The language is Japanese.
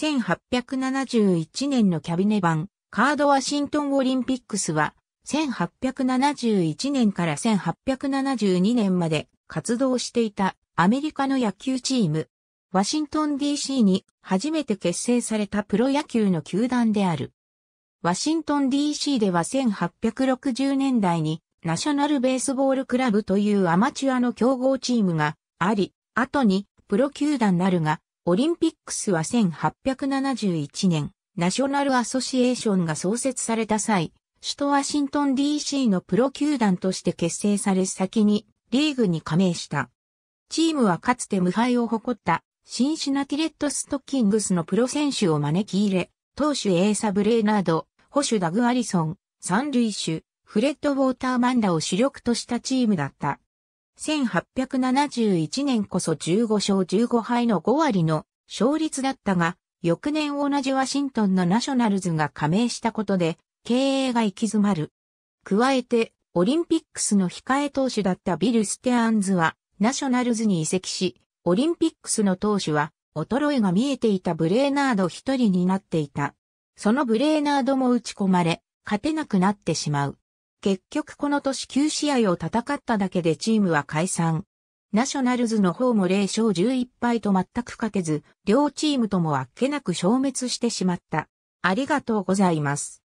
1871年のキャビネ版、カードワシントンオリンピックスは、1871年から1872年まで活動していたアメリカの野球チーム、ワシントン DC に初めて結成されたプロ野球の球団である。ワシントン DC では1860年代にナショナルベースボールクラブというアマチュアの競合チームがあり、後にプロ球団なるが、オリンピックスは1871年、ナショナルアソシエーションが創設された際、首都ワシントン DC のプロ球団として結成され先にリーグに加盟した。チームはかつて無敗を誇ったシンシナティレッドストッキングスのプロ選手を招き入れ、投手エーサ・ブレーナード、保守ダグ・アリソン、三塁手、フレッド・ウォーターマンダを主力としたチームだった。1871年こそ15勝15敗の5割の勝率だったが、翌年同じワシントンのナショナルズが加盟したことで、経営が行き詰まる。加えて、オリンピックスの控え投手だったビル・ステアンズは、ナショナルズに移籍し、オリンピックスの投手は、衰えが見えていたブレーナード一人になっていた。そのブレーナードも打ち込まれ、勝てなくなってしまう。結局この年9試合を戦っただけでチームは解散。ナショナルズの方も0勝11敗と全く勝てず、両チームともあっけなく消滅してしまった。ありがとうございます。